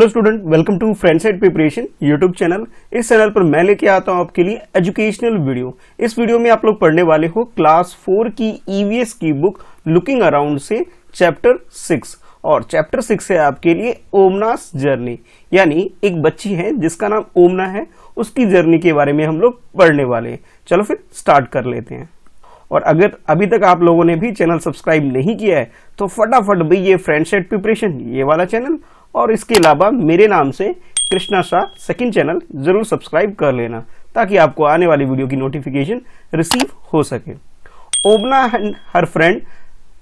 Hello student welcome to friend side preparation YouTube channel इस channel पर मैं लेके आता हूं आपके लिए एजुकेशनल वीडियो इस वीडियो में आप लोग पढ़ने वाले हो क्लास फोर की ईवीएस e की बुक लुकिंग अराउंड से चैप्टर सिक्स और चैप्टर सिक्स है आपके लिए ओमनास जर्नी यानी एक बच्ची है जिसका नाम ओमना है उसकी जर्नी के बारे में हम लोग पढ़ने वाले हैं चलो फिर स्टार्ट कर लेते हैं और अगर अभी तक आप लोगों ने भी चैनल सब्सक्राइब नहीं किया है तो फटाफट भाई ये फ्रेंड सेट प्रिपरेशन ये वाला चैनल और इसके अलावा मेरे नाम से कृष्णा शाह सेकेंड चैनल ज़रूर सब्सक्राइब कर लेना ताकि आपको आने वाली वीडियो की नोटिफिकेशन रिसीव हो सके Omana and her friend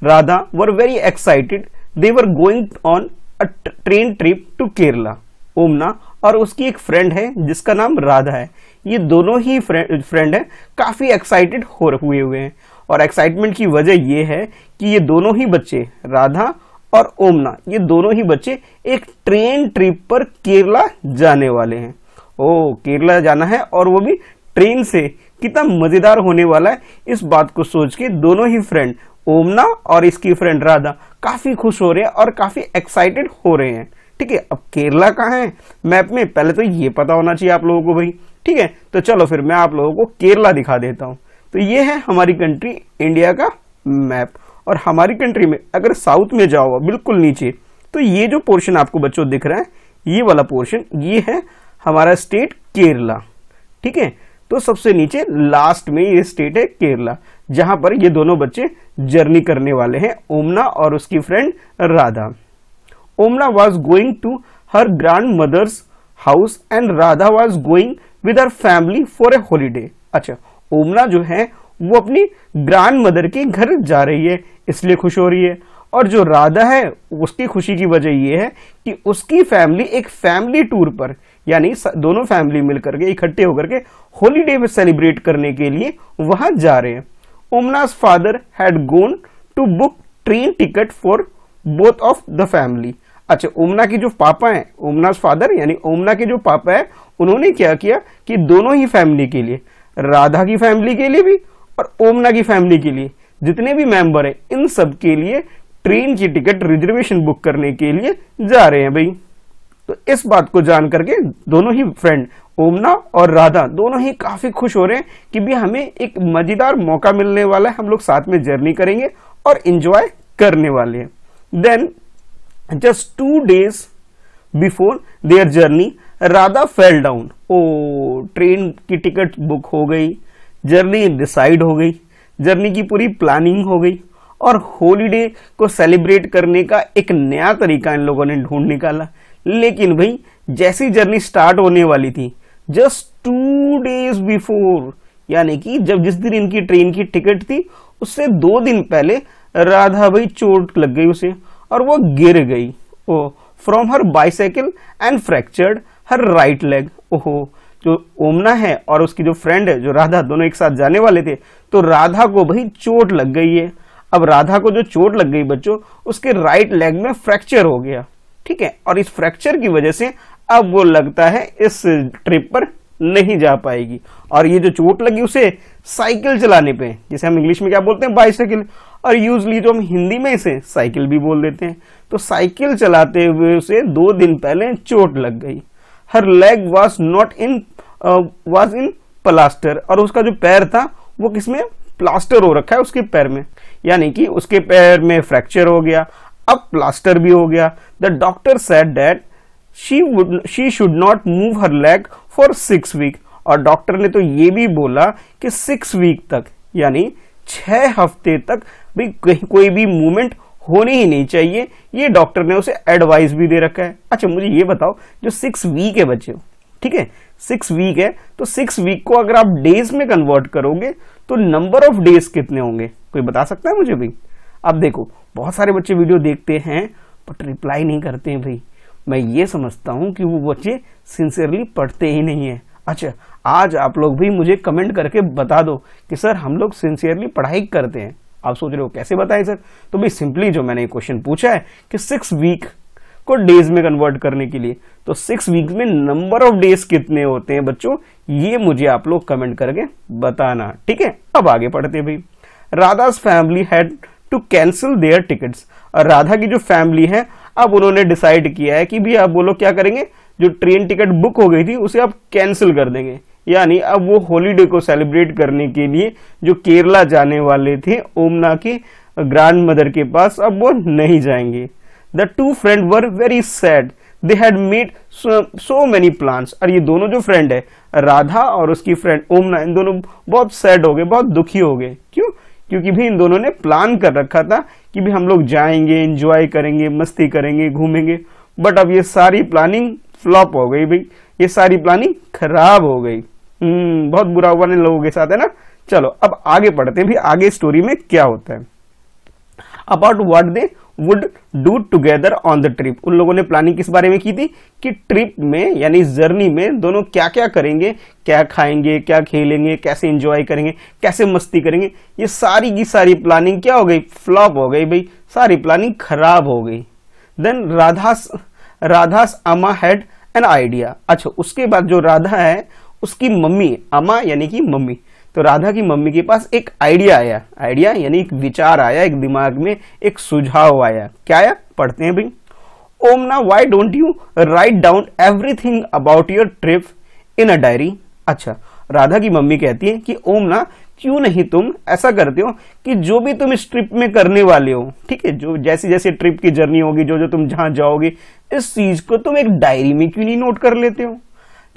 Radha were very excited they were going on a train trip to Kerala Omana और उसकी एक फ्रेंड है जिसका नाम राधा है ये दोनों ही फ्रेंड फ्रेंड है काफ़ी एक्साइटेड हो हुए हुए हैं और एक्साइटमेंट की वजह यह है कि ये दोनों ही बच्चे राधा और ओमना ये दोनों ही बच्चे एक ट्रेन ट्रिप पर केरला जाने वाले हैं ओ केरला जाना है और वो भी ट्रेन से कितना मजेदार होने वाला है इस बात को सोच के दोनों ही फ्रेंड ओमना और इसकी फ्रेंड राधा काफी खुश हो रहे हैं और काफी एक्साइटेड हो रहे हैं ठीक है अब केरला कहाँ है मैप में पहले तो ये पता होना चाहिए आप लोगों को भाई ठीक है तो चलो फिर मैं आप लोगों को केरला दिखा देता हूँ तो ये है हमारी कंट्री इंडिया का मैप और हमारी कंट्री में अगर साउथ में जाओ बिल्कुल नीचे तो ये जो पोर्शन आपको बच्चों दिख रहा है ये वाला पोर्शन ये है हमारा स्टेट केरला ठीक है तो सबसे नीचे लास्ट में ये स्टेट है केरला जहां पर ये दोनों बच्चे जर्नी करने वाले हैं ओमना और उसकी friend Radha Omana was going to her grandmother's house and Radha was going with her family for a holiday अच्छा ओमना जो है वो अपनी ग्रैंड मदर के घर जा रही है इसलिए खुश हो रही है और जो राधा है उसकी खुशी की वजह यह है कि उसकी फैमिली एक फैमिली टूर पर यानी दोनों फैमिली मिलकर के इकट्ठे होकर के हॉलीडे में सेलिब्रेट करने के लिए वहां जा रहे हैं Omana's father had gone to book train ticket for both of the family अच्छा ओमना के जो पापा हैं ओमनाज फादर यानी ओमना के जो पापा है उन्होंने क्या किया कि दोनों ही फैमिली के लिए राधा की फैमिली के लिए भी और ओमना की फैमिली के लिए जितने भी मेंबर हैं इन सब के लिए ट्रेन की टिकट रिजर्वेशन बुक करने के लिए जा रहे हैं भाई तो इस बात को जान करके दोनों ही फ्रेंड ओमना और राधा दोनों ही काफी खुश हो रहे हैं कि भी हमें एक मजेदार मौका मिलने वाला है हम लोग साथ में जर्नी करेंगे और इंजॉय करने वाले हैं then just two days before their journey Radha fell down ओ ट्रेन की टिकट बुक हो गई जर्नी डिसाइड हो गई जर्नी की पूरी प्लानिंग हो गई और होलीडे को सेलिब्रेट करने का एक नया तरीका इन लोगों ने ढूंढ निकाला लेकिन भाई जैसी जर्नी स्टार्ट होने वाली थी जस्ट टू डेज बिफोर यानी कि जब जिस दिन इनकी ट्रेन की टिकट थी उससे दो दिन पहले राधा भाई चोट लग गई उसे और वो गिर गई ओ from her bicycle and fractured her right leg ओहो जो ओमना है और उसकी जो फ्रेंड है जो राधा दोनों एक साथ जाने वाले थे तो राधा को भाई चोट लग गई है अब राधा को जो चोट लग गई बच्चों उसके राइट लेग में फ्रैक्चर हो गया ठीक है और इस फ्रैक्चर की वजह से अब वो लगता है इस ट्रिप पर नहीं जा पाएगी और ये जो चोट लगी उसे साइकिल चलाने पे जिसे हम इंग्लिश में क्या बोलते हैं बाइसाइकिल और यूजली जो हम हिंदी में इसे साइकिल भी बोल देते हैं तो साइकिल चलाते हुए उसे दो दिन पहले चोट लग गई her leg was not in was in plaster और उसका जो पैर था वो किसमें प्लास्टर हो रखा है उसके पैर में यानी कि उसके पैर में फ्रैक्चर हो गया अब प्लास्टर भी हो गया the doctor said that she would she should not move her leg for six week और डॉक्टर ने तो ये भी बोला कि सिक्स वीक तक यानी छह हफ्ते तक भी कहीं कोई भी मूवमेंट होनी ही नहीं चाहिए ये डॉक्टर ने उसे एडवाइस भी दे रखा है अच्छा मुझे ये बताओ जो सिक्स वीक है बच्चे ठीक है सिक्स वीक है तो सिक्स वीक को अगर आप डेज में कन्वर्ट करोगे तो नंबर ऑफ डेज कितने होंगे कोई बता सकता है मुझे भाई अब देखो बहुत सारे बच्चे वीडियो देखते हैं बट रिप्लाई नहीं करते हैं भाई मैं ये समझता हूँ कि वो बच्चे सिंसियरली पढ़ते ही नहीं है अच्छा आज आप लोग भी मुझे कमेंट करके बता दो कि सर हम लोग सिंसियरली पढ़ाई करते हैं आप सोच रहे हो कैसे बताएं सर तो भाई सिंपली जो मैंने क्वेश्चन पूछा है कि सिक्स वीक को डेज में कन्वर्ट करने के लिए तो सिक्स वीक्स में नंबर ऑफ डेज कितने होते हैं बच्चों ये मुझे आप लोग कमेंट करके बताना ठीक है अब आगे पढ़ते भाई Radha family had to cancel their tickets और राधा की जो फैमिली है अब उन्होंने डिसाइड किया है कि भी आप बोलो क्या करेंगे जो ट्रेन टिकट बुक हो गई थी उसे आप कैंसिल कर देंगे यानी अब वो हॉलीडे को सेलिब्रेट करने के लिए जो केरला जाने वाले थे ओमना के ग्रैंड मदर के पास अब वो नहीं जाएंगे the two friend were very sad they had made so many plans और ये दोनों जो फ्रेंड है राधा और उसकी फ्रेंड ओमना इन दोनों बहुत सैड हो गए बहुत दुखी हो गए क्यों क्योंकि भी इन दोनों ने प्लान कर रखा था कि भी हम लोग जाएंगे इंजॉय करेंगे मस्ती करेंगे घूमेंगे बट अब ये सारी प्लानिंग फ्लॉप हो गई भाई ये सारी प्लानिंग खराब हो गई हम्म, बहुत बुरा हुआ इन लोगों के साथ है ना चलो अब आगे पढ़ते हैं भी आगे स्टोरी में क्या होता है about what they would do together on the trip उन लोगों ने प्लानिंग किस बारे में की थी कि ट्रिप में यानी जर्नी में दोनों क्या क्या करेंगे क्या खाएंगे क्या खेलेंगे कैसे इंजॉय करेंगे कैसे मस्ती करेंगे ये सारी की सारी प्लानिंग क्या हो गई फ्लॉप हो गई भाई सारी प्लानिंग खराब हो गई देन राधास राधास अमा हैड एन आइडिया अच्छा उसके बाद जो राधा है उसकी मम्मी अमा यानी कि मम्मी तो राधा की मम्मी के पास एक आइडिया आया आइडिया यानी एक विचार आया एक दिमाग में एक सुझाव आया क्या आया पढ़ते हैं भाई Omana why don't you write down everything about your trip in a diary अच्छा राधा की मम्मी कहती है कि ओम ना क्यों नहीं तुम ऐसा करते हो कि जो भी तुम इस ट्रिप में करने वाले हो ठीक है जो जैसी जैसी ट्रिप की जर्नी होगी जो जो तुम जहां जाओगे इस चीज को तुम एक डायरी में क्यों नहीं नोट कर लेते हो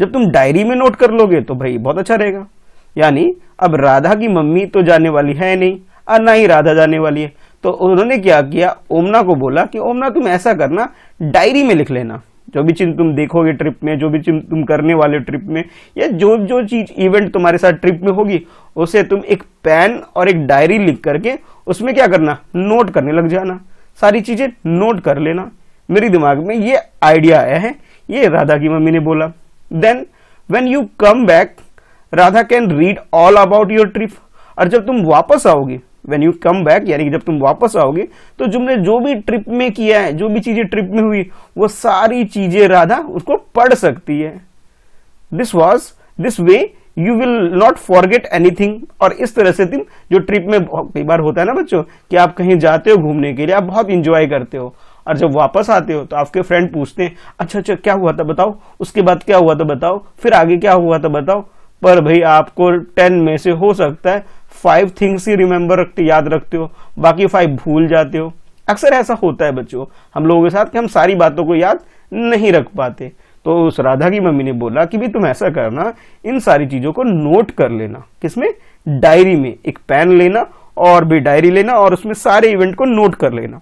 जब तुम डायरी में नोट कर लोगे तो भाई बहुत अच्छा रहेगा यानी अब राधा की मम्मी तो जाने वाली है नहीं और ना ही राधा जाने वाली है तो उन्होंने क्या किया ओमना को बोला कि ओमना तुम ऐसा करना डायरी में लिख लेना जो भी चीज तुम देखोगे ट्रिप में जो भी चीज तुम करने वाले ट्रिप में या जो जो चीज इवेंट तुम्हारे साथ ट्रिप में होगी उसे तुम एक पेन और एक डायरी लिख करके उसमें क्या करना नोट करने लग जाना सारी चीजें नोट कर लेना मेरे दिमाग में ये आइडिया आया है ये राधा की मम्मी ने बोला then when you come back Radha can read all about your trip और जब तुम वापस आओगे वेन यू कम बैक यानी कि जब तुम वापस आओगे तो तुमने जो भी ट्रिप में किया है जो भी चीजें ट्रिप में हुई वो सारी चीजें राधा उसको पढ़ सकती है this was this way you will not forget anything और इस तरह से तुम जो ट्रिप में कई बार होता है ना बच्चों कि आप कहीं जाते हो घूमने के लिए आप बहुत इंजॉय करते हो और जब वापस आते हो तो आपके फ्रेंड पूछते हैं अच्छा अच्छा क्या हुआ था बताओ उसके बाद क्या हुआ था बताओ फिर आगे क्या हुआ था बताओ पर भाई आपको टेन में से हो सकता है फाइव थिंग्स ही रिमेंबर रखते याद रखते हो बाकी फाइव भूल जाते हो अक्सर ऐसा होता है बच्चों हम लोगों के साथ कि हम सारी बातों को याद नहीं रख पाते तो उस राधा की मम्मी ने बोला कि भाई तुम ऐसा करना इन सारी चीज़ों को नोट कर लेना किसमें डायरी में एक पेन लेना और भी डायरी लेना और उसमें सारे इवेंट को नोट कर लेना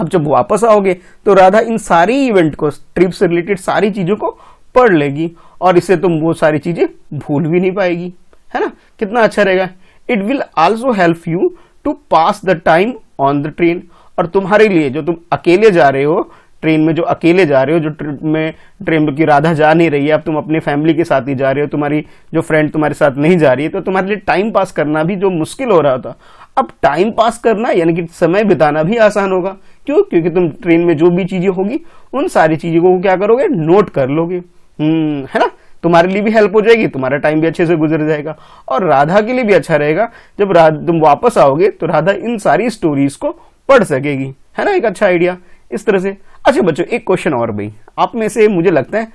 अब जब वापस आओगे तो राधा इन सारी इवेंट को ट्रिप से रिलेटेड सारी चीज़ों को पढ़ लेगी और इससे तुम वो सारी चीज़ें भूल भी नहीं पाएगी है ना कितना अच्छा रहेगा it will also help you to pass the time on the train और तुम्हारे लिए जो तुम अकेले जा रहे हो ट्रेन में जो अकेले जा रहे हो जो ट्रिप में ट्रेन की राधा जा नहीं रही है अब तुम अपने फैमिली के साथ ही जा रहे हो तुम्हारी जो फ्रेंड तुम्हारे साथ नहीं जा रही है तो तुम्हारे लिए टाइम पास करना भी जो मुश्किल हो रहा था अब टाइम पास करना यानी कि समय बिताना भी आसान होगा क्यों क्योंकि तुम ट्रेन में जो भी चीजें होगी उन सारी चीजों को क्या करोगे नोट कर लोगे हम्म, है ना तुम्हारे लिए भी हेल्प हो जाएगी तुम्हारा टाइम भी अच्छे से गुजर जाएगा और राधा के लिए भी अच्छा रहेगा जब तुम वापस आओगे तो राधा इन सारी स्टोरीज को पढ़ सकेगी है ना एक अच्छा आइडिया इस तरह से अच्छा बच्चों एक क्वेश्चन और भाई आप में से मुझे लगता है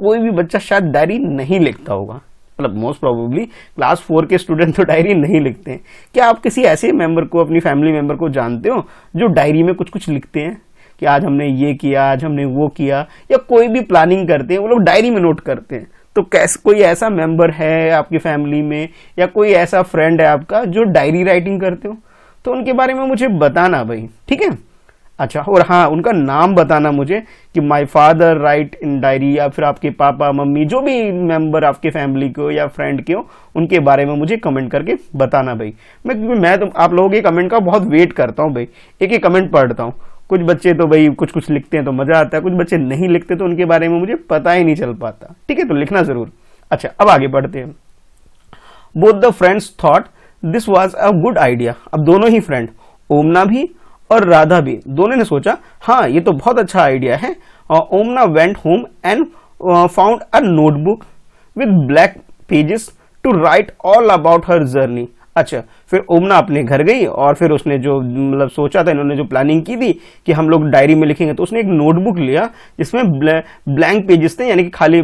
कोई भी बच्चा शायद डायरी नहीं लिखता होगा मतलब मोस्ट प्रोबेबली क्लास फोर के स्टूडेंट तो डायरी नहीं लिखते हैं क्या आप किसी ऐसे मेंबर को अपनी फैमिली मेंबर को जानते हो जो डायरी में कुछ कुछ लिखते हैं कि आज हमने ये किया आज हमने वो किया या कोई भी प्लानिंग करते हैं वो लोग डायरी में नोट करते हैं तो कैसे कोई ऐसा मेंबर है आपकी फैमिली में या कोई ऐसा फ्रेंड है आपका जो डायरी राइटिंग करते हो तो उनके बारे में मुझे बताना भाई ठीक है अच्छा और हाँ उनका नाम बताना मुझे कि my father write in diary या फिर आपके पापा मम्मी जो भी मेंबर आपके फैमिली को या फ्रेंड के हो उनके बारे में मुझे कमेंट करके बताना भाई मैं क्योंकि मैं तो आप लोगों के कमेंट का बहुत वेट करता हूँ भाई एक एक कमेंट पढ़ता हूँ कुछ बच्चे तो भाई कुछ कुछ लिखते हैं तो मज़ा आता है कुछ बच्चे नहीं लिखते तो उनके बारे में मुझे पता ही नहीं चल पाता ठीक है तो लिखना ज़रूर अच्छा अब आगे बढ़ते हैं both the friends thought this was a good idea अब दोनों ही फ्रेंड ओमना भी और राधा भी दोनों ने सोचा हाँ ये तो बहुत अच्छा आइडिया है Omana went home and found a notebook with black pages to write all about her journey अच्छा फिर ओमना अपने घर गई और फिर उसने जो मतलब सोचा था इन्होंने जो प्लानिंग की थी कि हम लोग डायरी में लिखेंगे तो उसने एक नोटबुक लिया जिसमें ब्लैंक पेजेस थे यानी कि खाली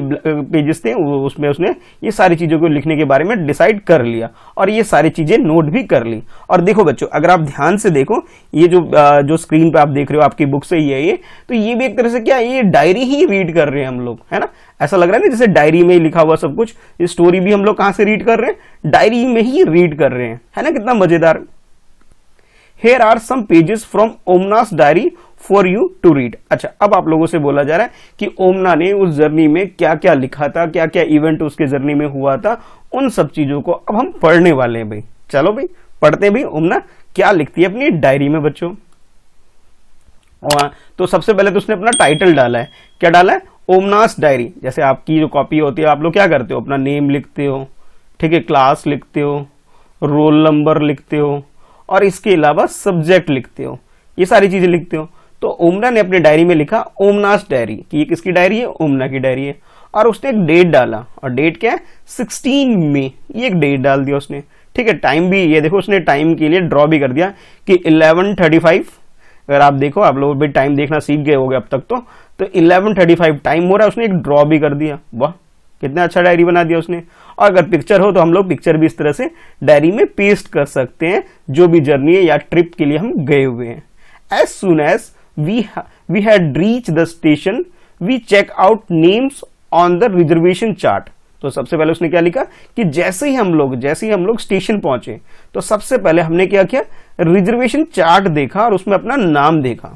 पेजेस थे उसमें उसने ये सारी चीज़ों को लिखने के बारे में डिसाइड कर लिया और ये सारी चीज़ें नोट भी कर ली और देखो बच्चों अगर आप ध्यान से देखो ये जो जो स्क्रीन पर आप देख रहे हो आपकी बुक से ही है ये तो ये भी एक तरह से क्या ये डायरी ही रीड कर रहे हैं हम लोग है ना ऐसा लग रहा है ना जैसे डायरी में ही लिखा हुआ सब कुछ ये स्टोरी भी हम लोग कहाँ से रीड कर रहे हैं डायरी में ही रीड कर रहे हैं है ना कितना मजेदार here are some pages from Omana's diary for you to read अच्छा अब आप लोगों से बोला जा रहा है कि ओमना ने उस जर्नी में क्या क्या लिखा था क्या क्या इवेंट उसके जर्नी में हुआ था उन सब चीजों को अब हम पढ़ने वाले हैं भाई चलो भाई पढ़ते भाई ओमना क्या लिखती है अपनी डायरी में बच्चों तो सबसे पहले तो उसने अपना टाइटल डाला है क्या डाला है ओमनास डायरी जैसे आपकी जो कॉपी होती है आप लोग क्या करते हो अपना नेम लिखते हो ठीक है क्लास लिखते हो रोल नंबर लिखते हो और इसके अलावा सब्जेक्ट लिखते हो ये सारी चीजें लिखते हो तो ओमना ने अपने डायरी में लिखा ओमनास डायरी कि ये किसकी डायरी है ओमना की डायरी है और उसने एक डेट डाला और डेट क्या है सिक्सटीन मई ये एक डेट डाल दिया उसने ठीक है टाइम भी ये देखो उसने टाइम के लिए ड्रॉ भी कर दिया कि इलेवन थर्टी फाइव अगर आप देखो आप लोग भी टाइम देखना सीख गए हो अब तक तो, तो इलेवन तो 11:35 टाइम हो रहा है उसने एक ड्रॉ भी कर दिया वाह कितना अच्छा डायरी बना दिया उसने और अगर पिक्चर हो तो हम लोग पिक्चर भी इस तरह से डायरी में पेस्ट कर सकते हैं जो भी जर्नी है या ट्रिप के लिए हम गए हुए हैं as soon as we we had reach the station we check out names on the reservation chart तो सबसे पहले उसने क्या लिखा कि जैसे ही हम लोग जैसे ही हम लोग स्टेशन पहुंचे तो सबसे पहले हमने क्या किया रिजर्वेशन चार्ट देखा और उसमें अपना नाम देखा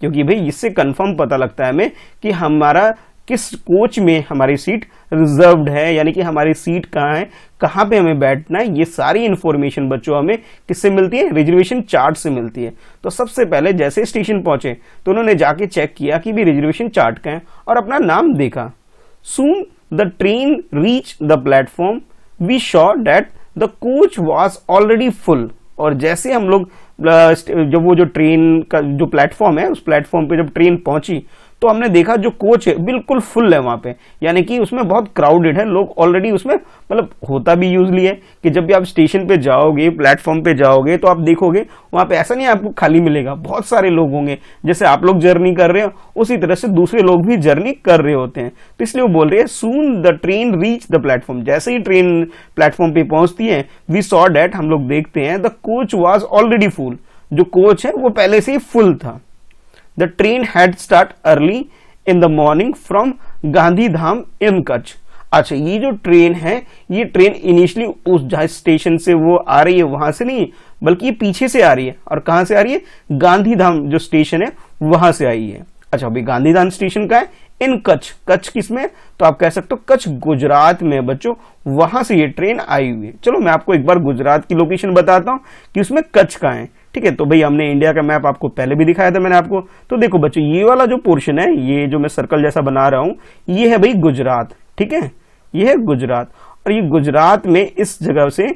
क्योंकि भाई इससे कंफर्म पता लगता है हमें कि हमारा किस कोच में हमारी सीट रिजर्व्ड है यानी कि हमारी सीट कहाँ है कहाँ पे हमें बैठना है ये सारी इन्फॉर्मेशन बच्चों हमें किससे मिलती है रिजर्वेशन चार्ट से मिलती है तो सबसे पहले जैसे स्टेशन पहुंचे तो उन्होंने जाके चेक किया कि भी रिजर्वेशन चार्ट का है और अपना नाम देखा soon the train reach the platform we saw that the coach was already full और जैसे हम लोग जब वो जो ट्रेन का जो प्लेटफॉर्म है उस प्लेटफॉर्म पे जब ट्रेन पहुंची तो हमने देखा जो कोच है बिल्कुल फुल है वहाँ पे यानी कि उसमें बहुत क्राउडेड है लोग ऑलरेडी उसमें मतलब होता भी यूजली है कि जब भी आप स्टेशन पे जाओगे प्लेटफॉर्म पे जाओगे तो आप देखोगे वहाँ पे ऐसा नहीं आपको खाली मिलेगा बहुत सारे लोग होंगे जैसे आप लोग जर्नी कर रहे हो उसी तरह से दूसरे लोग भी जर्नी कर रहे होते हैं तो इसलिए वो बोल रहे हैं soon the train reach the platform जैसे ही ट्रेन प्लेटफॉर्म पे पहुंचती है वी सॉ डैट हम लोग देखते हैं the coach was already full जो कोच है वो पहले से ही फुल था The train had start early in the morning from Dham in Kutch. अच्छा ये जो ट्रेन है ये ट्रेन इनिशियली उस जहां स्टेशन से वो आ रही है वहां से नहीं बल्कि ये पीछे से आ रही है और कहां से आ रही है गांधीधाम जो स्टेशन है वहां से आई है अच्छा अभी गांधीधाम स्टेशन का है इन कच्छ कच्छ किस में तो आप कह सकते हो कच्छ गुजरात में बच्चों वहां से ये ट्रेन आई हुई है चलो मैं आपको एक बार गुजरात की लोकेशन बताता हूँ कि उसमें कच्छ का है ठीक है तो भाई हमने इंडिया का मैप आपको पहले भी दिखाया था मैंने आपको तो देखो बच्चों ये वाला जो पोर्शन है ये जो मैं सर्कल जैसा बना रहा हूं ये है भाई गुजरात ठीक है ये है गुजरात और ये गुजरात में इस जगह से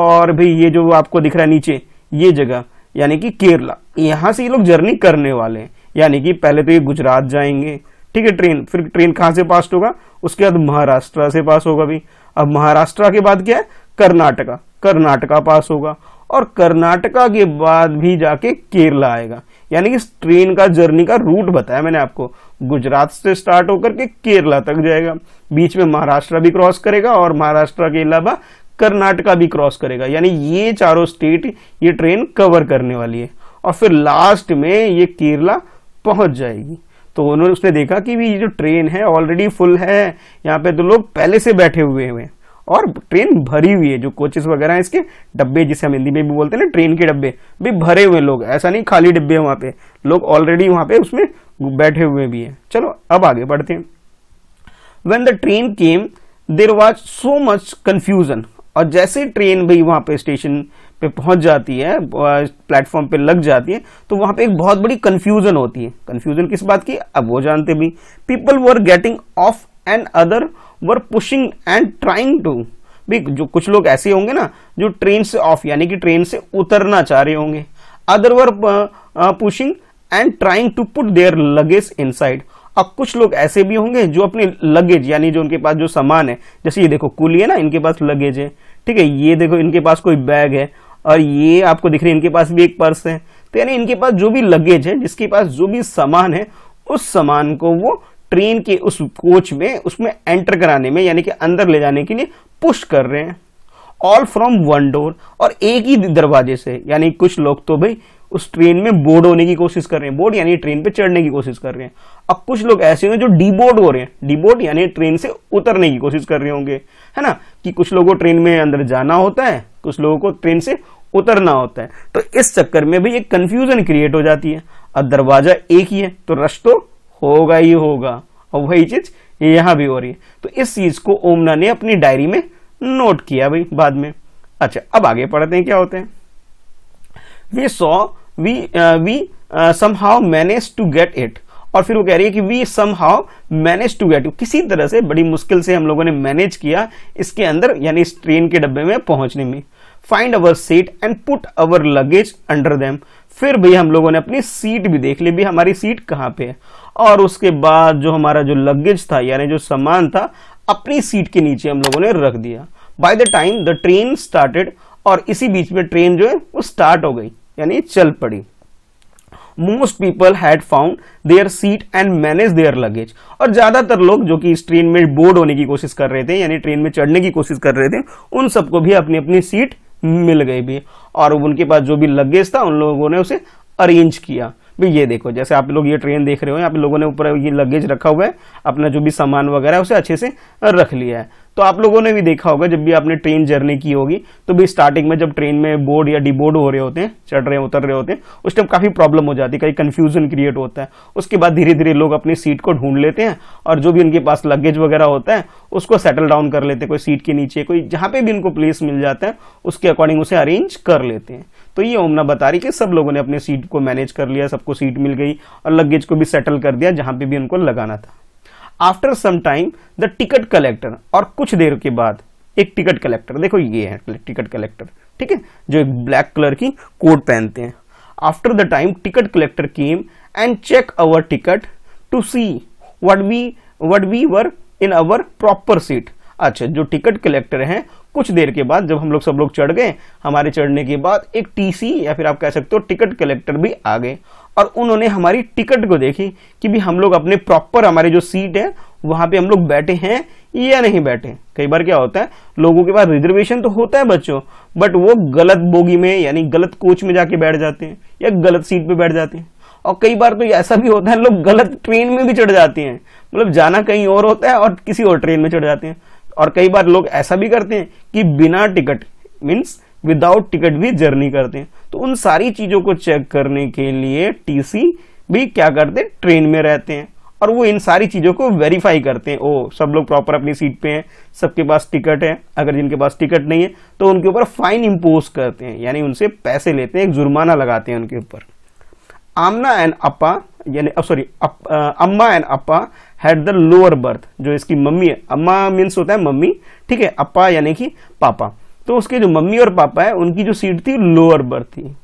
और भाई ये जो आपको दिख रहा है नीचे ये जगह यानी कि केरला यहां से ये लोग जर्नी करने वाले हैं यानी कि पहले तो ये गुजरात जाएंगे ठीक है ट्रेन फिर ट्रेन कहां से पास होगा उसके बाद महाराष्ट्र से पास होगा भी अब महाराष्ट्र के बाद क्या है कर्नाटका कर्नाटका पास होगा और कर्नाटका के बाद भी जाके केरला आएगा यानी कि इस ट्रेन का जर्नी का रूट बताया मैंने आपको गुजरात से स्टार्ट होकर के केरला तक जाएगा बीच में महाराष्ट्र भी क्रॉस करेगा और महाराष्ट्र के अलावा कर्नाटका भी क्रॉस करेगा यानी ये चारों स्टेट ये ट्रेन कवर करने वाली है और फिर लास्ट में ये केरला पहुंच जाएगी तो उन्होंने उसने देखा कि भी ये जो ट्रेन है ऑलरेडी फुल है यहाँ पे तो लोग पहले से बैठे हुए हैं और ट्रेन भरी हुई है जो कोचेस वगैरह हैं इसके डब्बे जिसे हम हिंदी में भी बोलते हैं ना ट्रेन के डब्बे भी भरे हुए लोग ऐसा नहीं खाली डिब्बे वहां वहाँ पे लोग ऑलरेडी वहाँ पे उसमें बैठे हुए भी हैं चलो अब आगे बढ़ते हैं when the train came there was so much confusion और जैसे ट्रेन भी वहाँ पे स्टेशन पे पहुँच जाती है प्लेटफॉर्म पे लग जाती है तो वहाँ पे एक बहुत बड़ी कन्फ्यूजन होती है कन्फ्यूजन किस बात की अब वो जानते भी people were getting off and other were pushing and trying to भी जो कुछ लोग ऐसे होंगे ना जो ट्रेन से ऑफ यानी कि ट्रेन से उतरना चाह रहे होंगे other were pushing and trying to put their luggage inside अब कुछ लोग ऐसे भी होंगे जो अपने लगेज यानी जो उनके पास जो सामान है जैसे ये देखो कुली है ना इनके पास लगेज है ठीक है ये देखो इनके पास कोई बैग है और ये आपको दिख रही है इनके पास भी एक पर्स है तो यानी इनके पास जो भी लगेज है जिसके पास जो भी सामान है उस सामान को वो ट्रेन के उस कोच में उसमें एंटर कराने में यानी कि अंदर ले जाने के लिए पुश कर रहे हैं ऑल फ्रॉम वन डोर और एक ही दरवाजे से यानी कुछ लोग तो भाई उस ट्रेन में बोर्ड होने की कोशिश कर रहे हैं बोर्ड यानी ट्रेन पे चढ़ने की कोशिश कर रहे हैं अब कुछ लोग ऐसे हैं जो डीबोर्ड हो रहे हैं डीबोर्ड यानी ट्रेन से उतरने की कोशिश कर रहे होंगे है ना कि कुछ लोगों को ट्रेन में अंदर जाना होता है कुछ लोगों को ट्रेन से उतरना होता है तो इस चक्कर में भी एक कंफ्यूजन क्रिएट हो जाती है अब दरवाजा एक ही है तो रश तो होगा ही होगा और वही चीज यहां भी हो रही है तो इस चीज को ओमना ने अपनी डायरी में नोट किया भाई बाद में अच्छा अब आगे पढ़ते हैं क्या होते हैं we saw we we somehow manage to get it और फिर वो कह रही है कि we somehow manage to get किसी तरह से बड़ी मुश्किल से हम लोगों ने मैनेज किया इसके अंदर यानी इस ट्रेन के डब्बे में पहुंचने में find our seat and put our luggage under them फिर भी हम लोगों ने अपनी सीट भी देख ली भी हमारी सीट कहाँ पे है और उसके बाद जो हमारा जो लगेज था यानी जो सामान था अपनी सीट के नीचे हम लोगों ने रख दिया by the time the train started और इसी बीच में ट्रेन जो है वो स्टार्ट हो गई यानी चल पड़ी most people had found their seat and manage their luggage और ज्यादातर लोग जो कि इस ट्रेन में बोर्ड होने की कोशिश कर रहे थे यानी ट्रेन में चढ़ने की कोशिश कर रहे थे उन सबको भी अपनी अपनी सीट मिल गई भी और उनके पास जो भी लगेज था उन लोगों ने उसे अरेंज किया भाई ये देखो जैसे आप लोग ये ट्रेन देख रहे हो यहाँ पे लोगों ने ऊपर ये लगेज रखा हुआ है अपना जो भी सामान वगैरह उसे अच्छे से रख लिया है तो आप लोगों ने भी देखा होगा जब भी आपने ट्रेन जर्नी की होगी तो भी स्टार्टिंग में जब ट्रेन में बोर्ड या डिबोर्ड हो रहे होते हैं चढ़ रहे हैं उतर रहे होते हैं उस टाइम काफ़ी प्रॉब्लम हो जाती है कहीं कन्फ्यूजन क्रिएट होता है उसके बाद धीरे धीरे लोग अपनी सीट को ढूंढ लेते हैं और जो भी उनके पास लगेज वगैरह होता है उसको सेटल डाउन कर लेते हैं कोई सीट के नीचे कोई जहाँ पे भी उनको प्लेस मिल जाता है उसके अकॉर्डिंग उसे अरेंज कर लेते हैं तो ये ओमना बता रही कि सब लोगों ने अपने सीट को मैनेज कर लिया सबको सीट मिल गई और लगेज को भी सेटल कर दिया जहां पे भी उनको लगाना था after some time the ticket collector और कुछ देर के बाद एक टिकट कलेक्टर देखो ये है टिकट कलेक्टर ठीक है जो एक ब्लैक कलर की कोट पहनते हैं after the time ticket collector came and check our ticket to see what we what we were in our proper seat अच्छा जो टिकट कलेक्टर हैं कुछ देर के बाद जब हम लोग सब लोग चढ़ गए हमारे चढ़ने के बाद एक टीसी या फिर आप कह सकते हो टिकट कलेक्टर भी आ गए और उन्होंने हमारी टिकट को देखी कि भी हम लोग अपने प्रॉपर हमारे जो सीट है वहां पे हम लोग बैठे हैं या नहीं बैठे कई बार क्या होता है लोगों के पास रिजर्वेशन तो होता है बच्चों बट वो गलत बोगी में यानी गलत कोच में जाके बैठ जाते हैं या गलत सीट पे बैठ जाते हैं और कई बार तो ऐसा भी होता है लोग गलत ट्रेन में भी चढ़ जाते हैं मतलब जाना कहीं और होता है और किसी और ट्रेन में चढ़ जाते हैं और कई बार लोग ऐसा भी करते हैं कि बिना टिकट मीन्स विदाउट टिकट भी जर्नी करते हैं तो उन सारी चीज़ों को चेक करने के लिए टीसी भी क्या करते हैं ट्रेन में रहते हैं और वो इन सारी चीज़ों को वेरीफाई करते हैं ओ सब लोग प्रॉपर अपनी सीट पे हैं सबके पास टिकट है अगर जिनके पास टिकट नहीं है तो उनके ऊपर फाइन इम्पोज करते हैं यानी उनसे पैसे लेते हैं एक जुर्माना लगाते हैं उनके ऊपर आमना एंड अपा यानी sorry oh, Amma and Appa had the lower berth जो इसकी मम्मी है अम्मा मीन्स होता है मम्मी ठीक है अप्पा यानी कि पापा तो उसके जो मम्मी और पापा है उनकी जो सीट थी लोअर बर्थ थी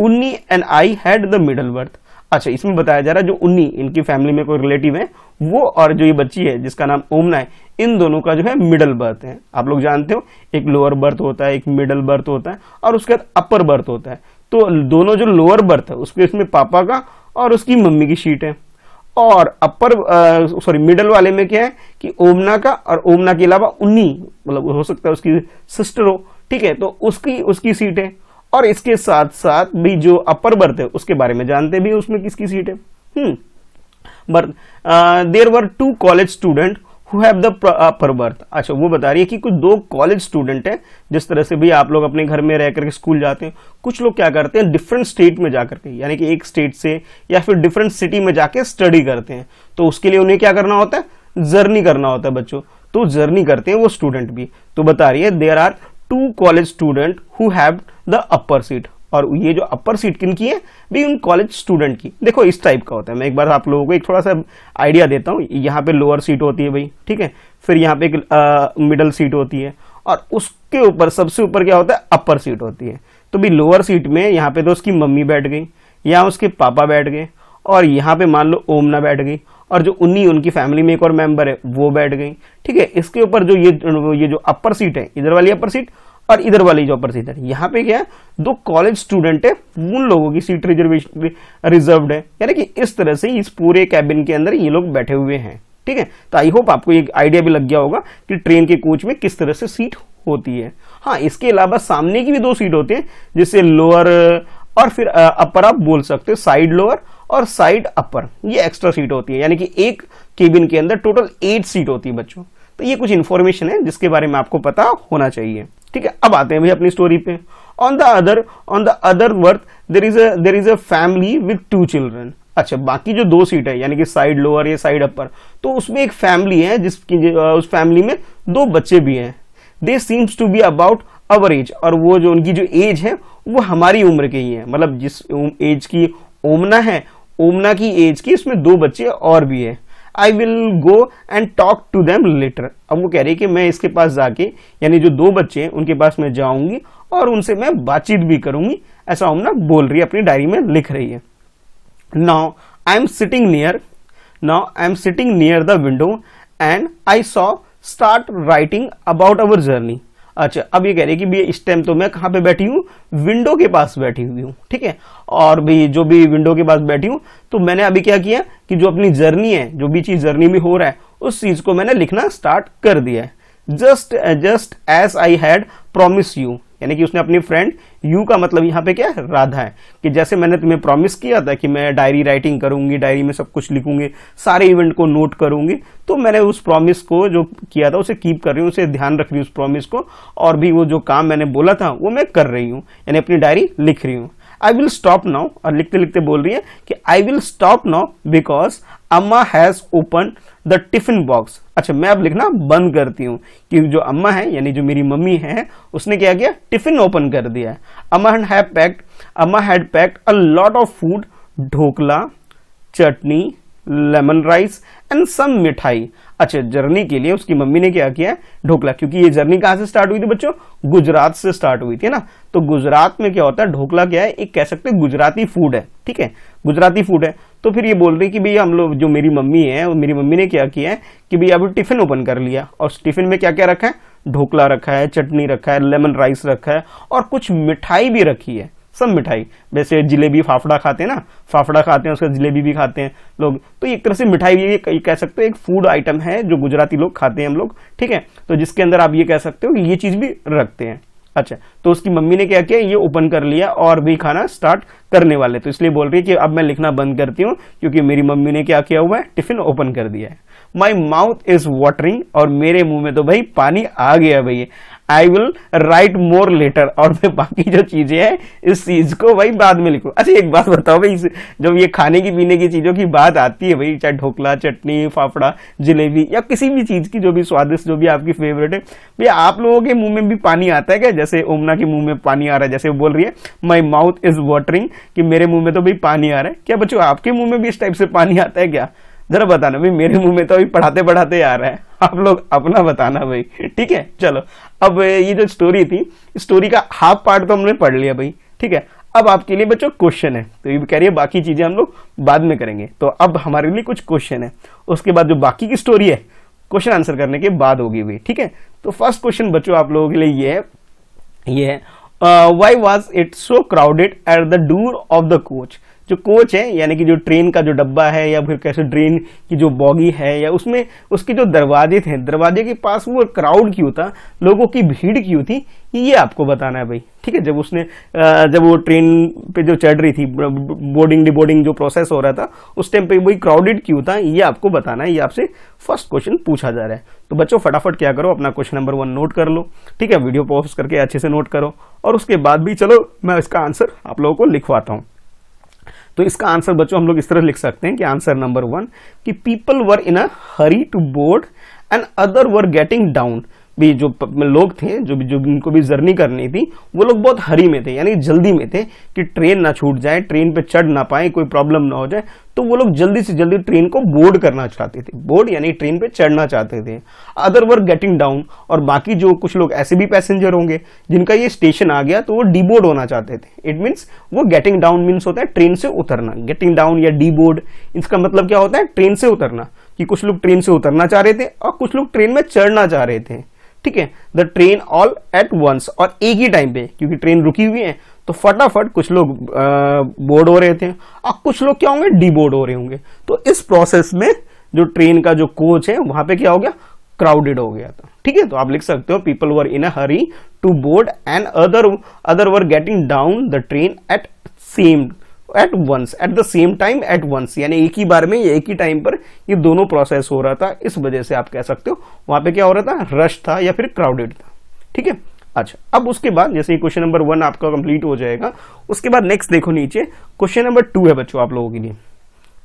Unni and I had the middle berth अच्छा इसमें बताया जा रहा है जो उन्नी इनकी फैमिली में कोई रिलेटिव है वो और जो ये बच्ची है जिसका नाम ओमना है इन दोनों का जो है मिडल बर्थ है आप लोग जानते हो एक लोअर बर्थ होता है एक मिडल बर्थ होता है और उसके बाद अपर बर्थ होता है तो दोनों जो लोअर बर्थ है उसके इसमें पापा का और उसकी मम्मी की शीट है और अपर सॉरी मिडल वाले में क्या है कि ओमना का और ओमना के अलावा उन्नी मतलब हो सकता है उसकी सिस्टर हो ठीक है तो उसकी उसकी सीट है और इसके साथ साथ भी जो अपर बर्थ है उसके बारे में जानते भी उसमें किसकी सीट है hmm berth there were two college student who have the upper berth अच्छा वो बता रही है कि कुछ दो कॉलेज स्टूडेंट हैं जिस तरह से भी आप लोग अपने घर में रह करके स्कूल जाते हैं कुछ लोग क्या करते हैं डिफरेंट स्टेट में जा करके यानी कि एक स्टेट से या फिर डिफरेंट सिटी में जाके स्टडी करते हैं तो उसके लिए उन्हें क्या करना होता है जर्नी करना होता है बच्चों तो जर्नी करते हैं वो स्टूडेंट भी तो बता रही है there are two college student who have the upper seat और ये जो अपर सीट किन की है भी उन कॉलेज स्टूडेंट की देखो इस टाइप का होता है मैं एक बार आप लोगों को एक थोड़ा सा आइडिया देता हूँ यहाँ पे लोअर सीट होती है भाई ठीक है फिर यहाँ पे एक मिडल सीट होती है और उसके ऊपर सबसे ऊपर क्या होता है अपर सीट होती है तो भी लोअर सीट में यहाँ पे तो उसकी मम्मी बैठ गई यहाँ उसके पापा बैठ गए और यहाँ पे मान लो ओमना बैठ गई और जो उन्हीं उनकी फैमिली में एक और मेंबर है वो बैठ गई ठीक है इसके ऊपर जो ये ये जो अपर सीट है इधर वाली अपर सीट और इधर वाली जो अपर सीट है यहाँ पे क्या है दो कॉलेज स्टूडेंट है उन लोगों की सीट रिजर्वेशन रिजर्व है यानी कि इस तरह से इस पूरे कैबिन के अंदर ये लोग बैठे हुए हैं ठीक है तो आई होप आपको एक आइडिया भी लग गया होगा कि ट्रेन के कोच में किस तरह से सीट होती है हाँ इसके अलावा सामने की भी दो सीट होती है जिससे लोअर और फिर अपर आप बोल सकते हो साइड लोअर और साइड अपर ये एक्स्ट्रा सीट होती है यानी कि एक केबिन के अंदर टोटल एट सीट होती है बच्चों तो ये कुछ इन्फॉर्मेशन है जिसके बारे में आपको पता होना चाहिए ठीक है अब आते हैं भाई अपनी स्टोरी पे on the other on the other berth there is there is a family with two children अच्छा बाकी जो दो सीट है यानी कि साइड लोअर या साइड अपर तो उसमें एक फैमिली है जिसकी उस फैमिली में दो बच्चे भी हैं they seems to be about our age और वो जो उनकी जो एज है वो हमारी उम्र के ही है मतलब जिस एज की ओमना है ओमना की एज की इसमें दो बच्चे और भी है I will go and talk to them later अब वो कह रही है कि मैं इसके पास जाके यानी जो दो बच्चे हैं उनके पास मैं जाऊंगी और उनसे मैं बातचीत भी करूंगी ऐसा ना बोल रही है अपनी डायरी में लिख रही है now I am sitting near now I am sitting near the window and I saw start writing about our journey अच्छा अब ये कह रही है कि भैया इस टाइम तो मैं कहाँ पे बैठी हूँ विंडो के पास बैठी हुई हूँ ठीक है और भी जो भी विंडो के पास बैठी हूँ तो मैंने अभी क्या किया कि जो अपनी जर्नी है जो भी चीज जर्नी में हो रहा है उस चीज को मैंने लिखना स्टार्ट कर दिया है just just as I had promise you यानी कि उसने अपनी फ्रेंड यू का मतलब यहाँ पे क्या है राधा है कि जैसे मैंने तुम्हें प्रॉमिस किया था कि मैं डायरी राइटिंग करूंगी डायरी में सब कुछ लिखूंगी सारे इवेंट को नोट करूंगी तो मैंने उस प्रॉमिस को जो किया था उसे कीप कर रही हूँ उसे ध्यान रख रही हूँ उस प्रॉमिस को और भी वो जो काम मैंने बोला था वो मैं कर रही हूँ यानी अपनी डायरी लिख रही हूँ आई विल स्टॉप नाउ और लिखते लिखते बोल रही है कि I will stop now because Amma has open the tiffin box अच्छा मैं अब लिखना बंद करती हूँ कि जो अम्मा है यानी जो मेरी मम्मी है उसने क्या किया टिफिन ओपन कर दिया Amma had packed Amma had packed a lot of food dhokla chutney lemon rice and some mithai अच्छा जर्नी के लिए उसकी मम्मी ने क्या किया ढोकला क्योंकि ये जर्नी कहाँ से स्टार्ट हुई थी बच्चों गुजरात से स्टार्ट हुई थी ना तो गुजरात में क्या होता है ढोकला क्या है एक कह सकते हैं गुजराती फूड है ठीक है गुजराती फूड है तो फिर ये बोल रही कि भैया हम लोग जो मेरी मम्मी है और मेरी मम्मी ने क्या किया है कि भैया अभी टिफ़िन ओपन कर लिया और टिफ़िन में क्या क्या रखा है ढोकला रखा है चटनी रखा है लेमन राइस रखा है और कुछ मिठाई भी रखी है सब मिठाई वैसे जिलेबी फाफड़ा खाते हैं ना फाफड़ा खाते हैं उसका जिलेबी भी खाते हैं लोग तो एक तरह से मिठाई ये कह सकते हो एक फूड आइटम है जो गुजराती लोग खाते हैं हम लोग ठीक है तो जिसके अंदर आप ये कह सकते हो कि ये चीज़ भी रखते हैं अच्छा तो उसकी मम्मी ने क्या किया ये ओपन कर लिया और भी खाना स्टार्ट करने वाले तो इसलिए बोल रही है कि अब मैं लिखना बंद करती हूँ क्योंकि मेरी मम्मी ने क्या किया हुआ है टिफिन ओपन कर दिया है माई माउथ इज वॉटरिंग और मेरे मुंह में तो भाई पानी आ गया भैया I will write more later और मैं बाकी जो चीज़ें हैं इस चीज़ को भाई बाद में लिखू अच्छा एक बात बताओ भाई जब ये खाने की पीने की चीज़ों की बात आती है भाई चाहे ढोकला चटनी फाफड़ा जलेबी या किसी भी चीज़ की जो भी स्वादिष्ट जो भी आपकी फेवरेट है भैया आप लोगों के मुंह में भी पानी आता है क्या जैसे ओमना के मुंह में पानी आ रहा है जैसे वो बोल रही है माई माउथ इज़ वॉटरिंग कि मेरे मुंह में तो भाई पानी आ रहा है क्या बच्चों आपके मुंह में भी इस टाइप से पानी आता है क्या जरा बताना भाई मेरे मुंह में तो अभी पढ़ाते पढ़ाते आ रहा है आप लोग अपना बताना भाई ठीक है चलो अब ये जो स्टोरी थी स्टोरी का हाफ पार्ट तो हमने पढ़ लिया भाई ठीक है अब आपके लिए बच्चों क्वेश्चन है तो ये कह रही है बाकी चीजें हम लोग बाद में करेंगे तो अब हमारे लिए कुछ क्वेश्चन है उसके बाद जो बाकी की स्टोरी है क्वेश्चन आंसर करने के बाद होगी भाई ठीक है तो फर्स्ट क्वेश्चन बच्चों आप लोगों के लिए ये है ये है why was it so crowded at the door of the coach जो कोच है यानी कि जो ट्रेन का जो डब्बा है या फिर कैसे ट्रेन की जो बॉगी है या उसमें उसके जो दरवाजे थे दरवाजे के पास वो क्राउड क्यों था लोगों की भीड़ क्यों थी ये आपको बताना है भाई ठीक है जब उसने जब वो ट्रेन पे जो चढ़ रही थी बोर्डिंग डिबोर्डिंग जो प्रोसेस हो रहा था उस टाइम पे वही क्राउडेड क्यों था ये आपको बताना है ये आपसे फर्स्ट क्वेश्चन पूछा जा रहा है तो बच्चों फटाफट क्या करो अपना क्वेश्चन नंबर वन नोट कर लो ठीक है वीडियो पॉज करके अच्छे से नोट करो और उसके बाद भी चलो मैं इसका आंसर आप लोगों को लिखवाता हूँ तो इसका आंसर बच्चों हम लोग इस तरह लिख सकते हैं कि आंसर नंबर वन कि people were in a hurry to board and other were getting down भी जो लोग थे जो भी जो उनको भी जर्नी करनी थी वो लोग बहुत हरी में थे यानी जल्दी में थे कि ट्रेन ना छूट जाए ट्रेन पे चढ़ ना पाए कोई प्रॉब्लम ना हो जाए तो वो लोग जल्दी से जल्दी ट्रेन को बोर्ड करना चाहते थे बोर्ड यानी ट्रेन पे चढ़ना चाहते थे अदर वर गेटिंग डाउन और बाकी जो कुछ लोग ऐसे भी पैसेंजर होंगे जिनका ये स्टेशन आ गया तो वो बोर्ड होना चाहते थे इट मीन्स वो गेटिंग डाउन मीन्स होता है ट्रेन से उतरना गेटिंग डाउन या डी बोर्ड इसका मतलब क्या होता है ट्रेन से उतरना कि कुछ लोग ट्रेन से उतरना चाह रहे थे और कुछ लोग ट्रेन में चढ़ना चाह रहे थे ठीक है the train all at once और एक ही टाइम पे क्योंकि ट्रेन रुकी हुई है तो फटाफट कुछ लोग बोर्ड हो रहे थे और कुछ लोग क्या होंगे डी बोर्ड हो रहे होंगे तो इस प्रोसेस में जो ट्रेन का जो कोच है वहां पे क्या हो गया क्राउडेड हो गया था ठीक है तो आप लिख सकते हो people were in a hurry to board and other other were getting down the train at same at once at the same time at once यानी एक ही बार में एक ही टाइम पर ये दोनों प्रोसेस हो रहा था इस वजह से आप कह सकते हो वहां पे क्या हो रहा था रश था या फिर क्राउडेड था ठीक है अच्छा अब उसके बाद जैसे क्वेश्चन नंबर वन आपका कंप्लीट हो जाएगा उसके बाद नेक्स्ट देखो नीचे क्वेश्चन नंबर टू है बच्चों आप लोगों के लिए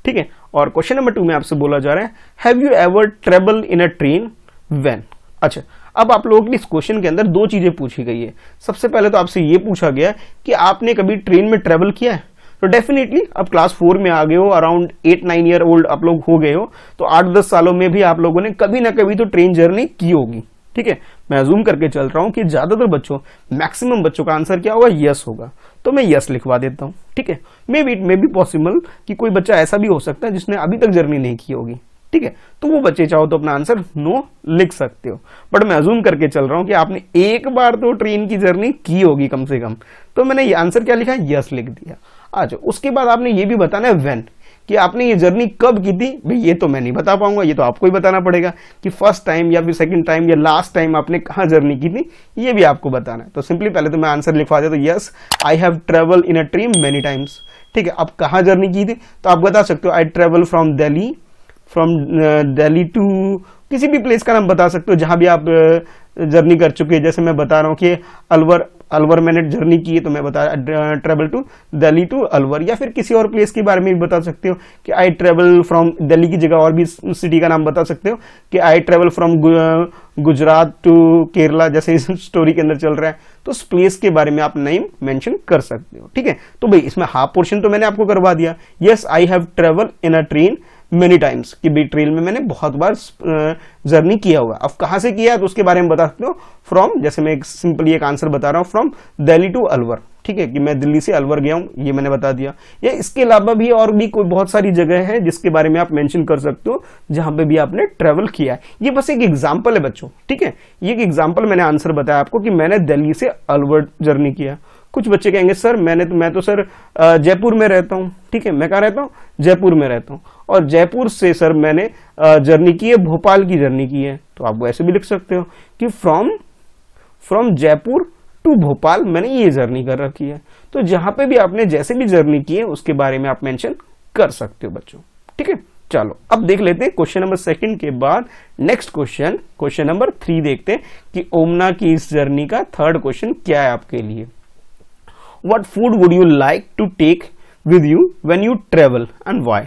ठीक है और क्वेश्चन नंबर टू में आपसे बोला जा रहा है have you ever travel in a train when अच्छा अब आप लोगों के लिए इस क्वेश्चन के अंदर दो चीजें पूछी गई है सबसे पहले तो आपसे ये पूछा गया कि आपने कभी ट्रेन में ट्रेवल किया है तो डेफिनेटली अब क्लास फोर में आ गए हो around eight nine year old आप लोग हो गए हो तो आठ दस सालों में भी आप लोगों ने कभी ना कभी तो ट्रेन जर्नी की होगी ठीक है मैं जूम करके चल रहा हूँ कि ज्यादातर बच्चों मैक्सिमम बच्चों का आंसर क्या होगा यस होगा तो मैं यस लिखवा देता हूँ ठीक है maybe it may be possible कि कोई बच्चा ऐसा भी हो सकता है जिसने अभी तक जर्नी नहीं की होगी ठीक है तो वो बच्चे चाहो तो अपना आंसर नो लिख सकते हो बट मैं जूम करके चल रहा हूँ कि आपने एक बार तो ट्रेन की जर्नी की होगी कम से कम तो मैंने ये आंसर क्या लिखा यस लिख दिया अच्छा उसके बाद आपने ये भी बताना है वेन कि आपने ये जर्नी कब की थी भाई ये तो मैं नहीं बता पाऊंगा ये तो आपको ही बताना पड़ेगा कि फर्स्ट टाइम या फिर सेकंड टाइम या लास्ट टाइम आपने कहाँ जर्नी की थी ये भी आपको बताना है तो सिंपली पहले तो मैं आंसर लिखवा दे तो yes I have travel in a train many times ठीक है आप कहाँ जर्नी की थी तो आप बता सकते हो I travel from Delhi from Delhi to किसी भी प्लेस का नाम बता सकते हो जहाँ भी आप जर्नी uh, कर चुके हैं जैसे मैं बता रहा हूँ कि अलवर अलवर मैंने जर्नी की है तो मैं बता travel to Delhi to Alwar या फिर किसी और प्लेस के बारे में भी बता सकते हो कि आई ट्रेवल फ्रॉम दिल्ली की जगह और भी सिटी का नाम बता सकते हो कि I travel from Gujarat to Kerala जैसे इस स्टोरी के अंदर चल रहा है तो उस प्लेस के बारे में आप नेम मेंशन कर सकते हो ठीक है तो भाई इसमें हाफ पोर्शन तो मैंने आपको करवा दिया yes I have travel in a train many times कि बीट ट्रेल में मैंने बहुत बार जर्नी किया हुआ अब कहाँ से किया है तो उसके बारे में बता सकते हो फ्रॉम जैसे मैं एक सिंपली एक आंसर बता रहा हूँ फ्रॉम दिल्ली टू अलवर ठीक है कि मैं दिल्ली से अलवर गया हूँ ये मैंने बता दिया या इसके अलावा भी और भी कोई बहुत सारी जगह है जिसके बारे में आप मेंशन कर सकते हो जहाँ पे भी आपने ट्रेवल किया है ये बस एक एग्जाम्पल है बच्चों ठीक है ये एक एग्जाम्पल मैंने आंसर बताया आपको कि मैंने दिल्ली से अलवर जर्नी किया कुछ बच्चे कहेंगे सर मैंने तो मैं तो सर जयपुर में रहता हूँ ठीक है मैं कहाँ रहता हूँ जयपुर में रहता हूँ और जयपुर से सर मैंने जर्नी की है भोपाल की जर्नी की है तो आप ऐसे भी लिख सकते हो कि from from Jaipur to Bhopal मैंने ये जर्नी कर रखी है तो जहां पे भी आपने जैसे भी जर्नी की है उसके बारे में आप मेंशन कर सकते हो बच्चों ठीक है चलो अब देख लेते हैं क्वेश्चन नंबर सेकंड के बाद next question question number three देखते हैं कि ओमना की इस जर्नी का थर्ड क्वेश्चन क्या है आपके लिए what food would you like to take with you when you travel and why?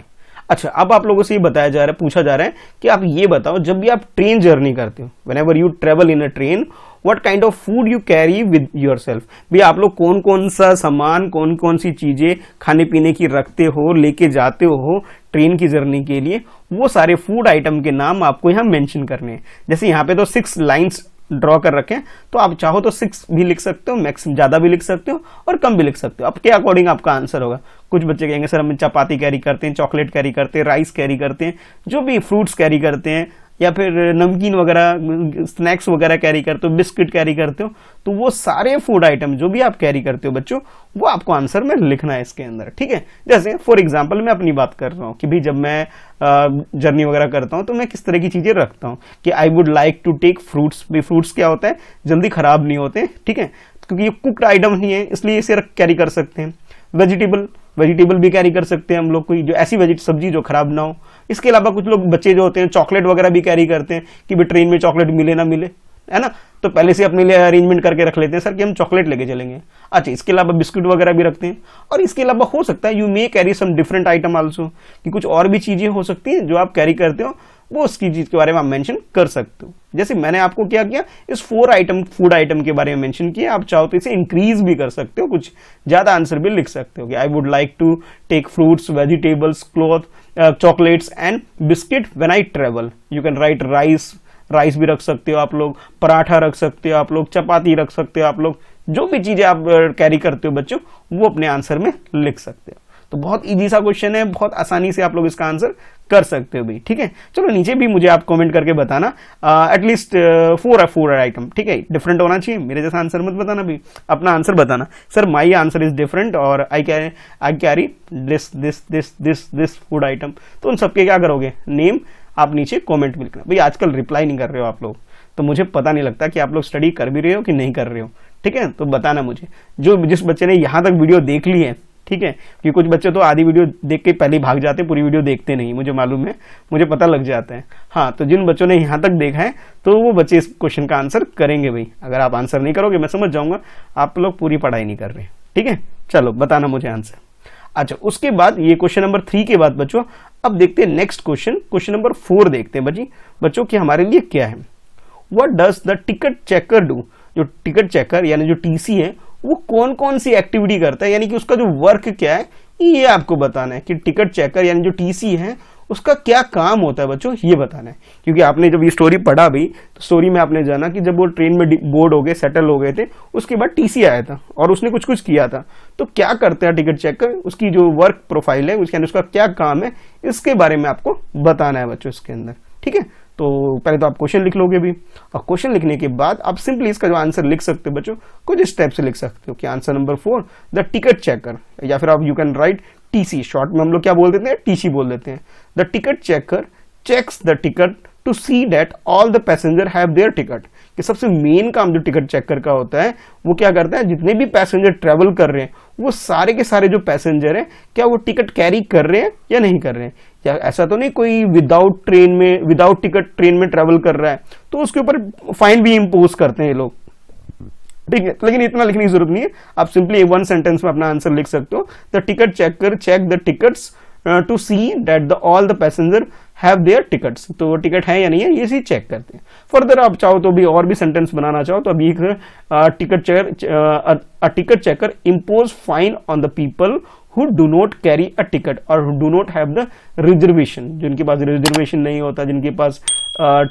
अच्छा अब आप लोगों से ये बताया जा रहा है पूछा जा रहा है कि आप ये बताओ जब भी आप ट्रेन जर्नी करते हो whenever you travel in a train what kind of food you carry with yourself भी आप लोग कौन कौन सा सामान कौन कौन सी चीज़ें खाने पीने की रखते हो लेके जाते हो ट्रेन की जर्नी के लिए वो सारे फूड आइटम के नाम आपको यहाँ मेंशन करने हैं जैसे यहाँ पे तो सिक्स लाइन्स ड्रॉ कर रखे हैं तो आप चाहो तो सिक्स भी लिख सकते हो मैक्सिम ज़्यादा भी लिख सकते हो और कम भी लिख सकते हो आपके अकॉर्डिंग आपका आंसर होगा कुछ बच्चे कहेंगे सर हम चपाती कैरी करते हैं चॉकलेट कैरी करते हैं राइस कैरी करते हैं जो भी फ्रूट्स कैरी करते हैं या फिर नमकीन वगैरह स्नैक्स वगैरह कैरी करते हो बिस्किट कैरी करते हो तो वो सारे फूड आइटम जो भी आप कैरी करते हो बच्चों वो आपको आंसर में लिखना है इसके अंदर ठीक है जैसे फॉर एग्जाम्पल मैं अपनी बात कर रहा हूँ कि भाई जब मैं जर्नी वगैरह करता हूँ तो मैं किस तरह की चीज़ें रखता हूँ कि I would like to take fruits भी फ्रूट्स क्या होता है जल्दी ख़राब नहीं होते ठीक है क्योंकि ये कुकड आइटम नहीं है इसलिए इसे कैरी कर सकते हैं वेजिटेबल वेजिटेबल भी कैरी कर सकते हैं हम लोग कोई जो ऐसी वेजिट सब्जी जो खराब ना हो इसके अलावा कुछ लोग बच्चे जो होते हैं चॉकलेट वगैरह भी कैरी करते हैं कि भाई ट्रेन में चॉकलेट मिले ना मिले है ना तो पहले से अपने लिए अरेंजमेंट करके रख लेते हैं सर कि हम चॉकलेट लेके चलेंगे अच्छा इसके अलावा बिस्किट वगैरह भी रखते हैं और इसके अलावा हो सकता है you may carry some different item also कि कुछ और भी चीज़ें हो सकती हैं जो आप कैरी करते हो वो उसकी चीज़ के बारे में आप मैंशन कर सकते हो जैसे मैंने आपको क्या किया इस फोर आइटम फूड आइटम के बारे में मेंशन किया आप चाहो तो इसे इंक्रीज भी कर सकते हो कुछ ज़्यादा आंसर भी लिख सकते हो कि I would like to take fruits vegetables cloth chocolates and biscuit biscuit I travel you can write rice rice भी रख सकते हो आप लोग पराठा रख सकते हो आप लोग चपाती रख सकते हो आप लोग जो भी चीज़ें आप कैरी uh, करते हो बच्चों वो अपने आंसर में लिख सकते हो तो बहुत ईजी सा क्वेश्चन है बहुत आसानी से आप लोग इसका आंसर कर सकते हो भाई ठीक है चलो नीचे भी मुझे आप कमेंट करके बताना एटलीस्ट फोर फोर आइटम ठीक है डिफरेंट होना चाहिए मेरे जैसा आंसर मत बताना भी अपना आंसर बताना sir my answer is different और I car I carry this this this this this food item तो उन सबके क्या करोगे नेम आप नीचे कॉमेंट में लिखना भाई आजकल रिप्लाई नहीं कर रहे हो आप लोग तो मुझे पता नहीं लगता कि आप लोग स्टडी कर भी रहे हो कि नहीं कर रहे हो ठीक है तो बताना मुझे जो जिस बच्चे ने यहाँ तक वीडियो देख ली है ठीक है कि कुछ बच्चे तो आधी वीडियो देख के पहले भाग जाते हैं पूरी वीडियो देखते नहीं मुझे मालूम है मुझे पता लग जाता है हाँ तो जिन बच्चों ने यहाँ तक देखा है तो वो बच्चे इस क्वेश्चन का आंसर करेंगे भाई अगर आप आंसर नहीं करोगे मैं समझ जाऊँगा आप लोग पूरी पढ़ाई नहीं कर रहे ठीक है चलो बताना मुझे आंसर अच्छा उसके बाद ये क्वेश्चन नंबर थ्री के बाद बच्चों अब देखते हैं next question question number four देखते हैं बच्ची बच्चों की हमारे लिए क्या है what does the ticket checker do जो टिकट चेकर यानी जो टीसी है वो कौन कौन सी एक्टिविटी करता है यानी कि उसका जो वर्क क्या है ये आपको बताना है कि टिकट चेकर यानी जो टीसी है उसका क्या काम होता है बच्चों ये बताना है क्योंकि आपने जब ये स्टोरी पढ़ा भी तो स्टोरी में आपने जाना कि जब वो ट्रेन में बोर्ड हो गए सेटल हो गए थे उसके बाद टीसी आया था और उसने कुछ कुछ किया था तो क्या करते हैं टिकट चेकर उसकी जो वर्क प्रोफाइल है उसके अंदर उसका क्या काम है इसके बारे में आपको बताना है बच्चों इसके अंदर ठीक है तो पहले तो आप क्वेश्चन लिख लोगे भी और क्वेश्चन लिखने के बाद आप सिंपली इसका जो आंसर लिख सकते हो बच्चों कुछ स्टेप से लिख सकते हो कि answer number four the ticket checker या फिर आप you can write TC short में हम लोग क्या बोल देते हैं टीसी बोल देते हैं the ticket checker checks the ticket to see that all the passenger have their ticket कि सबसे मेन काम जो टिकट चेकर का होता है वो क्या करता है जितने भी पैसेंजर ट्रेवल कर रहे हैं वो सारे के सारे जो पैसेंजर हैं क्या वो टिकट कैरी कर रहे हैं या नहीं कर रहे हैं या ऐसा तो नहीं कोई विदाउट ट्रेन में विदाउट टिकट ट्रेन में ट्रेवल कर रहा है तो उसके ऊपर फाइन भी इम्पोज करते हैं लोग ठीक है लेकिन इतना लिखने की जरूरत नहीं है आप सिंपली वन सेंटेंस में अपना आंसर लिख सकते हो द टिकट चेक कर check the tickets to see that the all the passenger have their tickets तो वो टिकट है या नहीं है ये सी चेक करते हैं फर्दर आप चाहो तो भी और भी सेंटेंस बनाना चाहो तो अभी एक ticket checker a ticket checker impose fine on the people who do not carry a ticket और who do not have the reservation जिनके पास रिजर्वेशन नहीं होता जिनके पास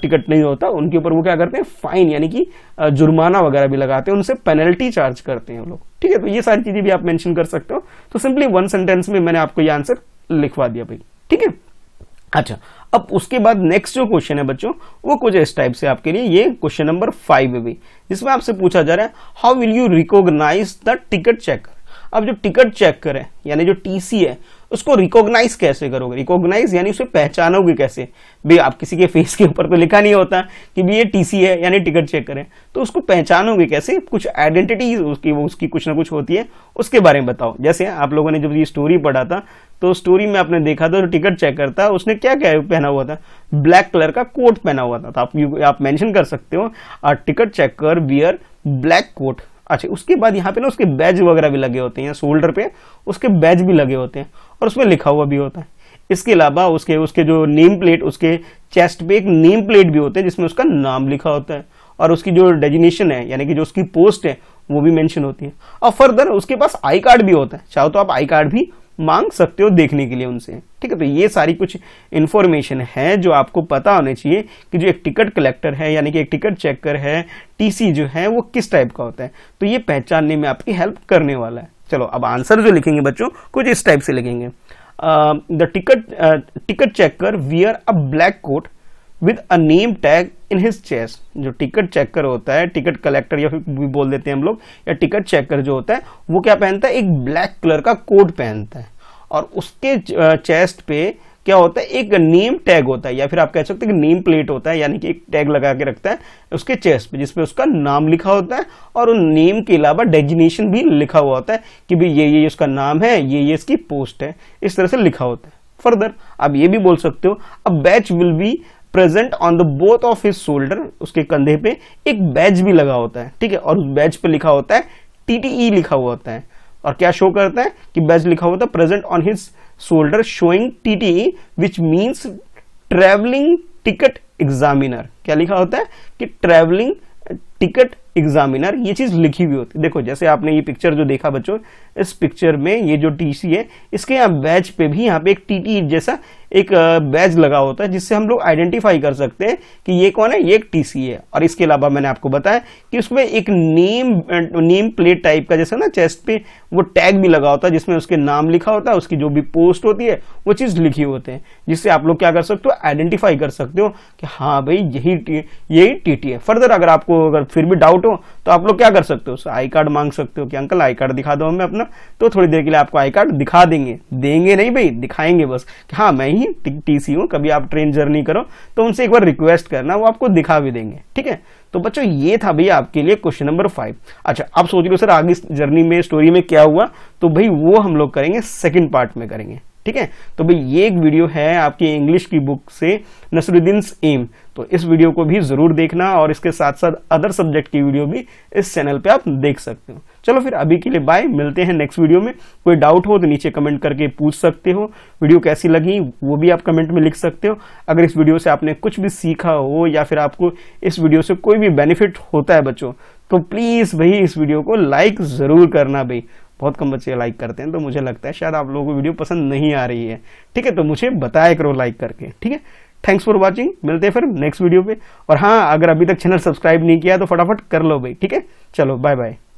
टिकट नहीं होता उनके ऊपर वो क्या करते हैं फाइन यानी कि जुर्माना वगैरह भी लगाते हैं उनसे पेनल्टी चार्ज करते हैं वो लोग ठीक है तो ये सारी चीज़ें भी आप मैंशन कर सकते हो तो सिंपली वन सेंटेंस में मैंने आपको ये आंसर लिखवा दिया भाई ठीक है अच्छा अब उसके बाद नेक्स्ट जो क्वेश्चन है बच्चों वो कुछ इस टाइप से आपके लिए ये क्वेश्चन नंबर फाइव भी जिसमें आपसे पूछा जा रहा है how will you recognise the ticket check अब जो टिकट चेक करें यानी जो टीसी है उसको रिकॉग्नाइज कैसे करोगे रिकॉग्नाइज यानी उसे पहचानोगे कैसे भाई आप किसी के फेस के ऊपर तो लिखा नहीं होता कि भाई ये टीसी है यानी टिकट चेक करें तो उसको पहचानोगे कैसे कुछ आइडेंटिटी उसकी वो उसकी कुछ ना कुछ होती है उसके बारे में बताओ जैसे आप लोगों ने जब ये स्टोरी पढ़ा था तो स्टोरी में आपने देखा था जो टिकट चेक करता है उसने क्या क्या पहना हुआ था ब्लैक कलर का कोट पहना हुआ था तो आप आप कर सकते हो टिकट चेक कर वियर ब्लैक कोट अच्छा उसके बाद यहाँ पे ना उसके बैज वगैरह भी लगे होते हैं शोल्डर पे उसके बैज भी लगे होते हैं और उसमें लिखा हुआ भी होता है इसके अलावा उसके उसके जो नेम प्लेट उसके चेस्ट पे एक नेम प्लेट भी होते हैं जिसमें उसका नाम लिखा होता है और उसकी जो डेजिनेशन है यानी कि जो उसकी पोस्ट है वो भी मेंशन होती है और फर्दर उसके पास आई कार्ड भी होता है चाहो तो आप आई कार्ड भी मांग सकते हो देखने के लिए उनसे ठीक है तो ये सारी कुछ इन्फॉर्मेशन है जो आपको पता होने चाहिए कि जो एक टिकट कलेक्टर है यानी कि एक टिकट चेकर है टीसी जो है वो किस टाइप का होता है तो ये पहचानने में आपकी हेल्प करने वाला है चलो अब आंसर जो लिखेंगे बच्चों कुछ इस टाइप से लिखेंगे the ticket ticket checker wear a black coat with a name tag in his chest जो टिकट चेकर होता है टिकट कलेक्टर या फिर भी बोल देते हैं हम लोग या टिकट चेकर जो होता है वो क्या पहनता है एक ब्लैक कलर का कोट पहनता है और उसके चेस्ट पे क्या होता है एक नेम टैग होता है या फिर आप कह सकते हैं कि नेम प्लेट होता है यानी कि एक टैग लगा के रखता है उसके चेस्ट पे जिसपे उसका नाम लिखा होता है और उन नेम के अलावा डेजिनेशन भी लिखा हुआ होता है कि भाई ये ये उसका नाम है ये ये इसकी पोस्ट है इस तरह से लिखा होता है फर्दर आप ये भी बोल सकते हो a badge will be present on the both of his shoulder उसके कंधे पे एक बैच भी लगा होता है ठीक है और उस बैच पे लिखा होता है टीटीई e लिखा हुआ होता है और क्या शो करता है कि बैज लिखा हुआ था present on his shoulder showing TT which means travelling ticket examiner क्या लिखा होता है कि ट्रेवलिंग टिकट एग्जामिनर ये चीज लिखी हुई होती है देखो जैसे आपने ये पिक्चर जो देखा बच्चों इस पिक्चर में ये जो टीसी है इसके यहाँ बैच पे भी यहाँ पे एक टीटी जैसा एक बैज लगा होता है जिससे हम लोग आइडेंटिफाई कर सकते हैं कि ये कौन है ये एक टीसी है और इसके अलावा मैंने आपको बताया कि उसमें एक नेम नेम प्लेट टाइप का जैसा ना चेस्ट पे वो टैग भी लगा होता है जिसमें उसके नाम लिखा होता है उसकी जो भी पोस्ट होती है वो चीज़ लिखी होते हैं जिससे आप लोग क्या कर सकते हो आइडेंटिफाई कर सकते हो कि हाँ भाई यही यही टी टी है फर्दर अगर आपको अगर फिर भी डाउट हो तो आप लोग क्या कर सकते हो आई कार्ड मांग सकते हो कि अंकल आई कार्ड दिखा दो हमें अपना तो थोड़ी देर के लिए आपको आई कार्ड दिखा देंगे देंगे नहीं भाई दिखाएंगे बस कि हाँ मैं ही ही टीसी हो कभी आप ट्रेन जर्नी करो तो उनसे एक बार रिक्वेस्ट करना वो आपको दिखा भी देंगे ठीक है तो बच्चों ये था भाई आपके लिए क्वेश्चन नंबर फाइव अच्छा आप सोच हो सर आगे जर्नी में स्टोरी में क्या हुआ तो भाई वो हम लोग करेंगे सेकेंड पार्ट में करेंगे ठीक है तो भाई ये एक वीडियो है आपकी इंग्लिश की बुक से नसरुद्दीन एम तो इस वीडियो को भी जरूर देखना और इसके साथ साथ अदर सब्जेक्ट की वीडियो भी इस चैनल पे आप देख सकते हो चलो फिर अभी के लिए बाय मिलते हैं नेक्स्ट वीडियो में कोई डाउट हो तो नीचे कमेंट करके पूछ सकते हो वीडियो कैसी लगी वो भी आप कमेंट में लिख सकते हो अगर इस वीडियो से आपने कुछ भी सीखा हो या फिर आपको इस वीडियो से कोई भी बेनिफिट होता है बच्चों तो प्लीज़ भाई इस वीडियो को लाइक ज़रूर करना भाई बहुत कम बच्चे लाइक करते हैं तो मुझे लगता है शायद आप लोगों को वीडियो पसंद नहीं आ रही है ठीक है तो मुझे बताया करो लाइक करके ठीक है थैंक्स फॉर वॉचिंग मिलते हैं फिर नेक्स्ट वीडियो पे और हाँ अगर अभी तक चैनल सब्सक्राइब नहीं किया तो फटाफट कर लो भाई ठीक है चलो बाय बाय